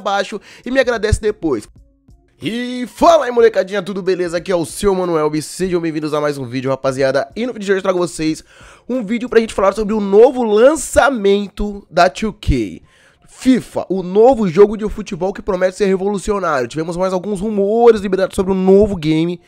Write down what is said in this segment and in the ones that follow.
abaixo e me agradece depois. E fala aí molecadinha, tudo beleza? Aqui é o seu Manuel e sejam bem-vindos a mais um vídeo rapaziada E no vídeo de hoje eu trago vocês um vídeo pra gente falar sobre o novo lançamento da 2K FIFA, o novo jogo de futebol que promete ser revolucionário Tivemos mais alguns rumores liberados sobre o um novo game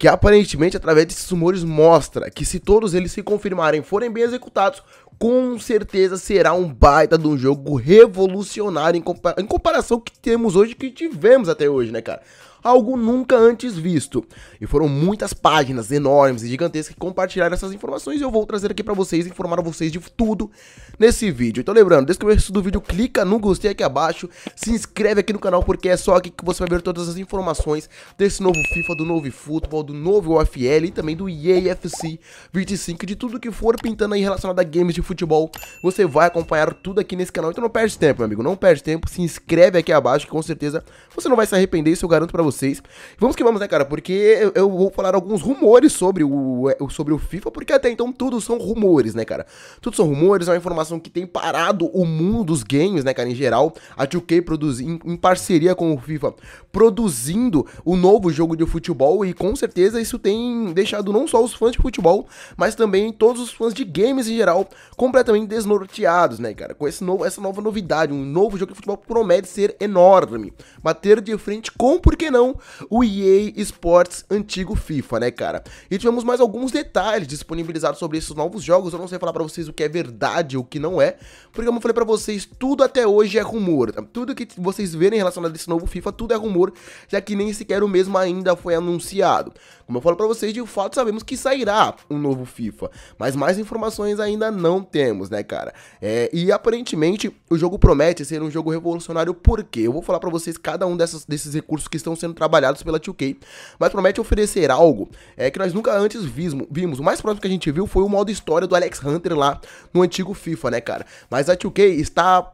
que aparentemente, através desses rumores, mostra que se todos eles se confirmarem forem bem executados, com certeza será um baita de um jogo revolucionário em, compara em comparação que temos hoje, que tivemos até hoje, né, cara? algo nunca antes visto. E foram muitas páginas enormes e gigantescas que compartilharam essas informações e eu vou trazer aqui para vocês, informar a vocês de tudo nesse vídeo. Então lembrando, desde o começo do vídeo, clica no gostei aqui abaixo, se inscreve aqui no canal porque é só aqui que você vai ver todas as informações desse novo FIFA, do novo futebol, do novo UFL e também do EAFC 25, de tudo que for pintando aí relacionado a games de futebol. Você vai acompanhar tudo aqui nesse canal, então não perde tempo, meu amigo, não perde tempo, se inscreve aqui abaixo que com certeza você não vai se arrepender, isso eu garanto para você vocês. Vamos que vamos, né, cara? Porque eu vou falar alguns rumores sobre o, sobre o FIFA, porque até então tudo são rumores, né, cara? Tudo são rumores, é uma informação que tem parado o mundo dos games, né, cara, em geral. A 2K produz, em, em parceria com o FIFA, produzindo o novo jogo de futebol e com certeza isso tem deixado não só os fãs de futebol, mas também todos os fãs de games em geral completamente desnorteados, né, cara? Com esse novo, essa nova novidade, um novo jogo de futebol promete ser enorme. Bater de frente com, por que não? não o EA Sports antigo FIFA, né, cara? E tivemos mais alguns detalhes disponibilizados sobre esses novos jogos. Eu não sei falar para vocês o que é verdade ou o que não é, porque como eu falei para vocês, tudo até hoje é rumor. Tudo que vocês verem relacionado a esse novo FIFA, tudo é rumor, já que nem sequer o mesmo ainda foi anunciado. Como eu falo para vocês, de fato sabemos que sairá um novo FIFA, mas mais informações ainda não temos, né, cara? É, e aparentemente o jogo promete ser um jogo revolucionário, porque eu vou falar para vocês cada um dessas, desses recursos que estão sendo sendo trabalhados pela 2K, mas promete oferecer algo é, que nós nunca antes vimos. vimos. O mais próximo que a gente viu foi o modo história do Alex Hunter lá no antigo FIFA, né, cara? Mas a 2K está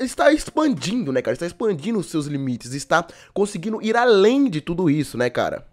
está, expandindo, né, cara? Está expandindo os seus limites, está conseguindo ir além de tudo isso, né, cara?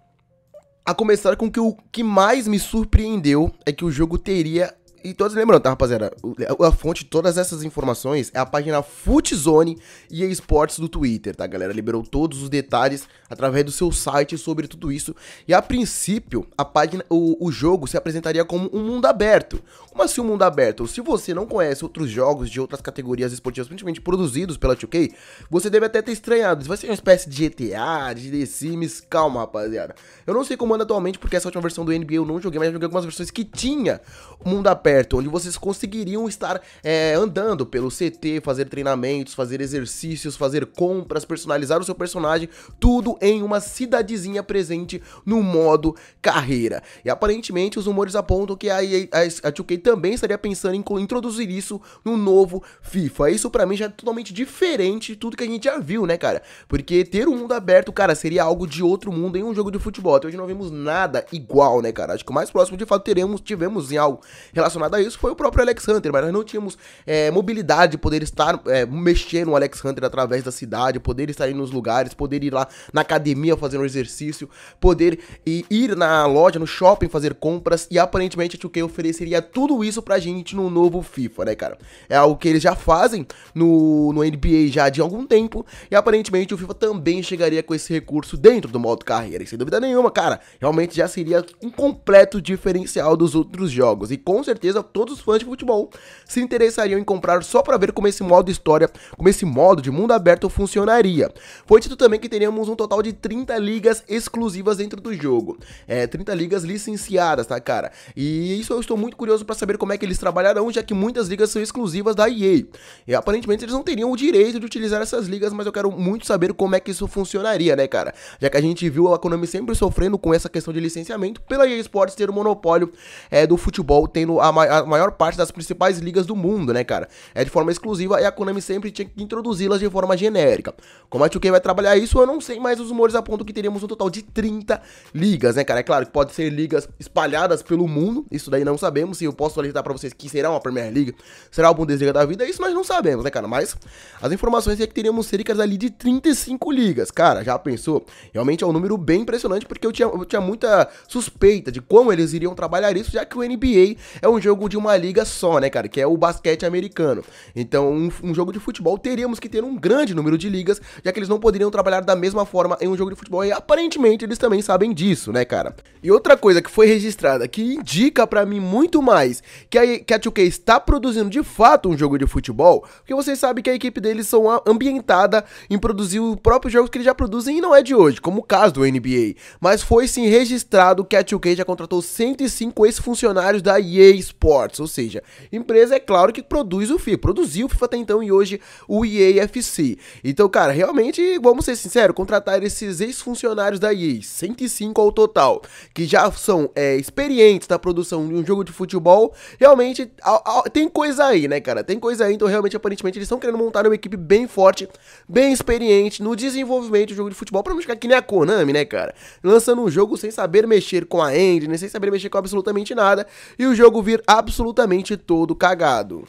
A começar com que o que mais me surpreendeu é que o jogo teria e todos lembrando, tá, rapaziada? A fonte de todas essas informações é a página Futzone e Esportes do Twitter, tá, galera? Liberou todos os detalhes através do seu site sobre tudo isso. E a princípio, a página, o, o jogo se apresentaria como um mundo aberto. Como assim um mundo aberto? Se você não conhece outros jogos de outras categorias esportivas, principalmente produzidos pela 2K, você deve até ter estranhado. Isso vai ser uma espécie de GTA, de The Sims. Calma, rapaziada. Eu não sei como anda atualmente, porque essa última versão do NBA eu não joguei, mas eu joguei algumas versões que tinha o mundo aberto onde vocês conseguiriam estar é, andando pelo CT, fazer treinamentos, fazer exercícios, fazer compras, personalizar o seu personagem, tudo em uma cidadezinha presente no modo carreira. E aparentemente os rumores apontam que a, EA, a, a 2K também estaria pensando em introduzir isso no novo FIFA. Isso para mim já é totalmente diferente de tudo que a gente já viu, né, cara? Porque ter um mundo aberto, cara, seria algo de outro mundo em um jogo de futebol. Até hoje não vimos nada igual, né, cara? Acho que o mais próximo de fato teremos, tivemos em algo relacionado relacionado a isso foi o próprio Alex Hunter, mas nós não tínhamos é, mobilidade de poder estar, é, mexer no Alex Hunter através da cidade, poder estar nos lugares, poder ir lá na academia fazer um exercício, poder ir na loja, no shopping fazer compras, e aparentemente a 2K ofereceria tudo isso pra gente no novo FIFA, né, cara? É algo que eles já fazem no, no NBA já de algum tempo, e aparentemente o FIFA também chegaria com esse recurso dentro do modo carreira, e sem dúvida nenhuma, cara, realmente já seria um completo diferencial dos outros jogos, e com certeza certeza todos os fãs de futebol se interessariam em comprar só para ver como esse modo história, como esse modo de mundo aberto funcionaria. Foi dito também que teríamos um total de 30 ligas exclusivas dentro do jogo. É, 30 ligas licenciadas, tá, cara? E isso eu estou muito curioso para saber como é que eles trabalharão, já que muitas ligas são exclusivas da EA. E aparentemente eles não teriam o direito de utilizar essas ligas, mas eu quero muito saber como é que isso funcionaria, né, cara? Já que a gente viu a Konami sempre sofrendo com essa questão de licenciamento pela EA Sports ter o monopólio é, do futebol, tendo a a maior parte das principais ligas do mundo, né, cara? É de forma exclusiva e a Konami sempre tinha que introduzi-las de forma genérica. Como a 2K vai trabalhar isso, eu não sei, mas os rumores apontam que teríamos um total de 30 ligas, né, cara? É claro que pode ser ligas espalhadas pelo mundo, isso daí não sabemos, se eu posso alertar para vocês que será uma Premier League, será o Bundesliga da vida, isso nós não sabemos, né, cara? Mas as informações é que teríamos cerca ali de 35 ligas, cara, já pensou? Realmente é um número bem impressionante, porque eu tinha, eu tinha muita suspeita de como eles iriam trabalhar isso, já que o NBA é um jogo jogo de uma liga só, né, cara? Que é o basquete americano. Então, um, um jogo de futebol teríamos que ter um grande número de ligas, já que eles não poderiam trabalhar da mesma forma em um jogo de futebol. E aparentemente eles também sabem disso, né, cara? E outra coisa que foi registrada que indica para mim muito mais que a, que a 2K está produzindo de fato um jogo de futebol, porque você sabe que a equipe deles são ambientada em produzir os próprios jogos que eles já produzem e não é de hoje, como o caso do NBA. Mas foi sim registrado que a 2K já contratou 105 ex-funcionários da EA Sports Esportes, ou seja, empresa, é claro, que produz o FIFA, produziu o FIFA até então e hoje o FC. Então, cara, realmente, vamos ser sinceros, contratar esses ex-funcionários da EA, 105 ao total, que já são é, experientes na produção de um jogo de futebol, realmente a, a, tem coisa aí, né, cara? Tem coisa aí, então realmente, aparentemente, eles estão querendo montar uma equipe bem forte, bem experiente no desenvolvimento do jogo de futebol, pra não ficar que nem a Konami, né, cara? Lançando um jogo sem saber mexer com a engine, sem saber mexer com absolutamente nada, e o jogo vir absolutamente todo cagado.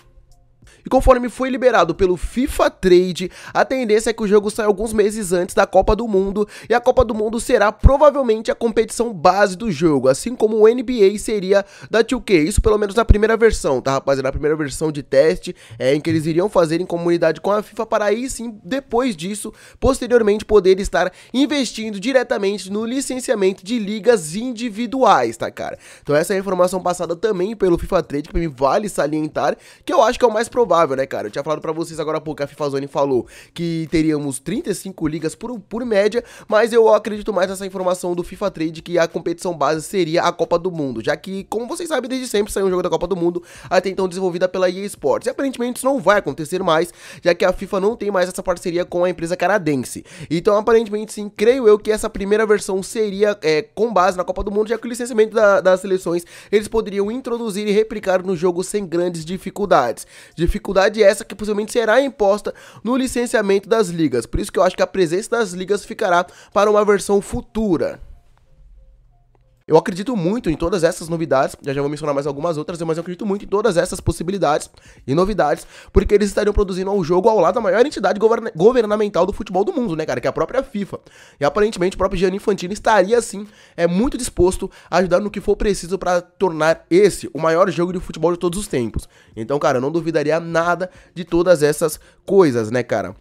E conforme foi liberado pelo FIFA Trade, a tendência é que o jogo saia alguns meses antes da Copa do Mundo, e a Copa do Mundo será provavelmente a competição base do jogo, assim como o NBA seria da 2K, isso pelo menos na primeira versão, tá rapaziada? Na primeira versão de teste, é, em que eles iriam fazer em comunidade com a FIFA para aí sim, depois disso, posteriormente poder estar investindo diretamente no licenciamento de ligas individuais, tá cara? Então essa é a informação passada também pelo FIFA Trade, que me vale salientar, que eu acho que é o mais provável, né, cara? Eu tinha falado para vocês agora há pouco, a FIFA Zone falou que teríamos 35 ligas por, por média, mas eu acredito mais nessa informação do FIFA Trade que a competição base seria a Copa do Mundo, já que, como vocês sabem, desde sempre saiu um jogo da Copa do Mundo, até então desenvolvida pela EA Sports. E aparentemente isso não vai acontecer mais, já que a FIFA não tem mais essa parceria com a empresa canadense. Então, aparentemente, sim, creio eu que essa primeira versão seria é, com base na Copa do Mundo, já que o licenciamento da, das seleções eles poderiam introduzir e replicar no jogo sem grandes dificuldades. Dificuldade é essa que possivelmente será imposta no licenciamento das ligas. Por isso que eu acho que a presença das ligas ficará para uma versão futura. Eu acredito muito em todas essas novidades, já já vou mencionar mais algumas outras, mas eu acredito muito em todas essas possibilidades e novidades, porque eles estariam produzindo o um jogo ao lado da maior entidade governamental do futebol do mundo, né, cara, que é a própria FIFA. E aparentemente o próprio Gianni Infantino estaria, assim, é, muito disposto a ajudar no que for preciso para tornar esse o maior jogo de futebol de todos os tempos. Então, cara, eu não duvidaria nada de todas essas coisas, né, cara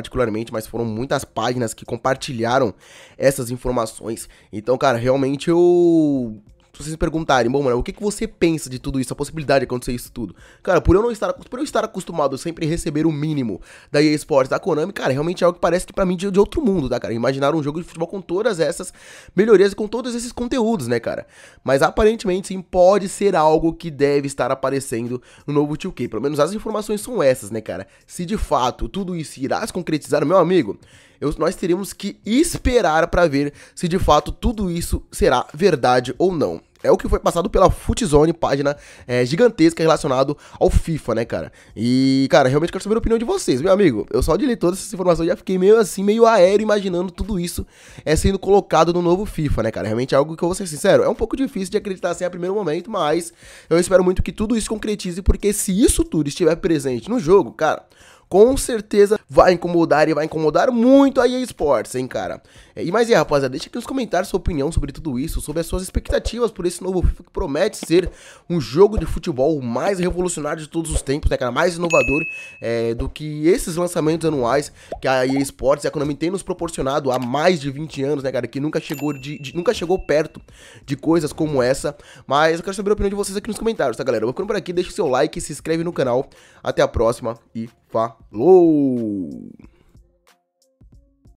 particularmente, mas foram muitas páginas que compartilharam essas informações. Então, cara, realmente eu se vocês perguntarem, bom, mano, o que, que você pensa de tudo isso, a possibilidade de acontecer isso tudo? Cara, por eu não estar, por eu estar acostumado a sempre receber o mínimo da EA Sports, da Konami, cara, realmente é algo que parece que para mim de, de, outro mundo, tá, cara? Imaginar um jogo de futebol com todas essas melhorias e com todos esses conteúdos, né, cara? Mas aparentemente sim, pode ser algo que deve estar aparecendo no novo 2K. Pelo menos as informações são essas, né, cara? Se de fato tudo isso irá se concretizar, meu amigo, eu, nós teríamos que esperar para ver se de fato tudo isso será verdade ou não. É o que foi passado pela Footzone, página é, gigantesca relacionado ao FIFA, né, cara? E, cara, realmente quero saber a opinião de vocês, meu amigo. Eu só li todas essas informações e já fiquei meio assim, meio aéreo, imaginando tudo isso é, sendo colocado no novo FIFA, né, cara? Realmente é algo que eu vou ser sincero, é um pouco difícil de acreditar assim a primeiro momento, mas eu espero muito que tudo isso concretize, porque se isso tudo estiver presente no jogo, cara, com certeza vai incomodar e vai incomodar muito a EA Sports, hein, cara? É, e mais aí, rapaziada, deixa aqui nos comentários sua opinião sobre tudo isso, sobre as suas expectativas por esse novo FIFA que promete ser um jogo de futebol mais revolucionário de todos os tempos, né, cara? Mais inovador é, do que esses lançamentos anuais que a EA Sports e a Konami tem nos proporcionado há mais de 20 anos, né, cara? Que nunca chegou, de, de, nunca chegou perto de coisas como essa. Mas eu quero saber a opinião de vocês aqui nos comentários, tá, galera? Eu vou ficando por aqui, deixa o seu like, se inscreve no canal. Até a próxima e Falou!